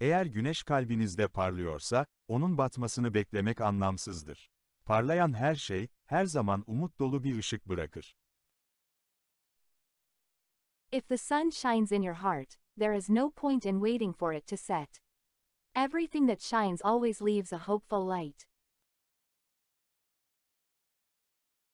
Eğer güneş kalbinizde parlıyorsa, onun batmasını beklemek anlamsızdır. Parlayan her şey, her zaman umut dolu bir ışık bırakır. If the sun shines in your heart, there is no point in waiting for it to set. Everything that shines always leaves a hopeful light.